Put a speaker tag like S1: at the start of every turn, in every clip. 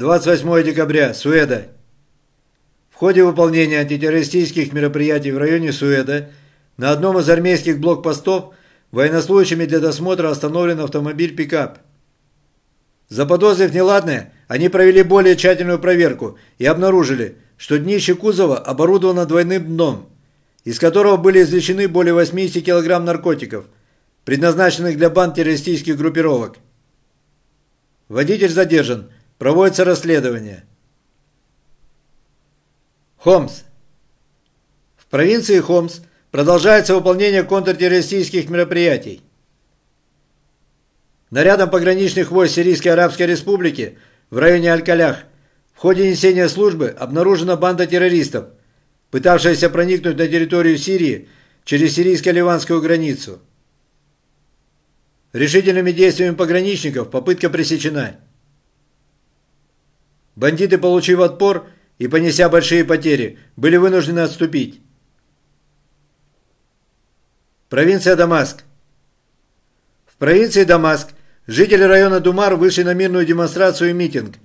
S1: 28 декабря. Суэда. В ходе выполнения антитеррористических мероприятий в районе Суэда на одном из армейских блокпостов военнослужащими для досмотра остановлен автомобиль-пикап. Заподозрив неладное, они провели более тщательную проверку и обнаружили, что днище кузова оборудовано двойным дном, из которого были извлечены более 80 килограмм наркотиков, предназначенных для банд террористических группировок. Водитель задержан – Проводится расследование. Хомс. В провинции Хомс продолжается выполнение контртеррористических мероприятий. Нарядом пограничных войск Сирийской Арабской Республики в районе Аль-Калях в ходе несения службы обнаружена банда террористов, пытавшаяся проникнуть на территорию Сирии через сирийско-ливанскую границу. Решительными действиями пограничников попытка пресечена. Бандиты, получив отпор и понеся большие потери, были вынуждены отступить. Провинция Дамаск. В провинции Дамаск жители района Думар вышли на мирную демонстрацию и митинг,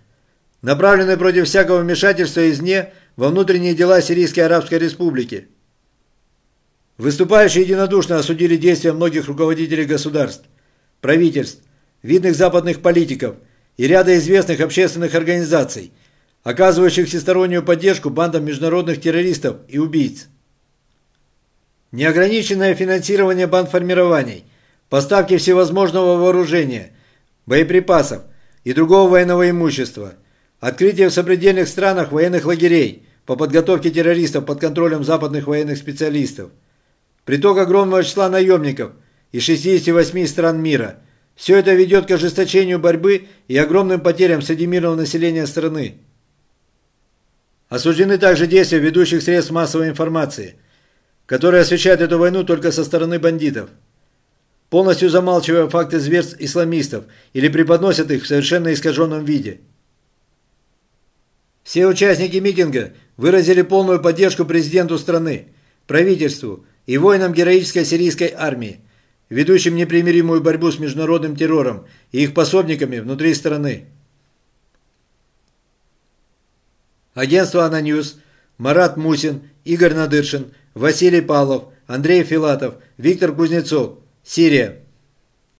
S1: направленный против всякого вмешательства извне во внутренние дела Сирийской Арабской Республики. Выступающие единодушно осудили действия многих руководителей государств, правительств, видных западных политиков – и ряда известных общественных организаций, оказывающих всестороннюю поддержку бандам международных террористов и убийц. Неограниченное финансирование бандформирований, поставки всевозможного вооружения, боеприпасов и другого военного имущества, открытие в сопредельных странах военных лагерей по подготовке террористов под контролем западных военных специалистов, приток огромного числа наемников из 68 стран мира – все это ведет к ожесточению борьбы и огромным потерям среди мирного населения страны. Осуждены также действия ведущих средств массовой информации, которые освещают эту войну только со стороны бандитов, полностью замалчивая факты зверств исламистов или преподносят их в совершенно искаженном виде. Все участники митинга выразили полную поддержку президенту страны, правительству и воинам героической сирийской армии, ведущим непримиримую борьбу с международным террором и их пособниками внутри страны. Агентство «Ананьюз», Марат Мусин, Игорь Надыршин, Василий Павлов, Андрей Филатов, Виктор Кузнецов, Сирия.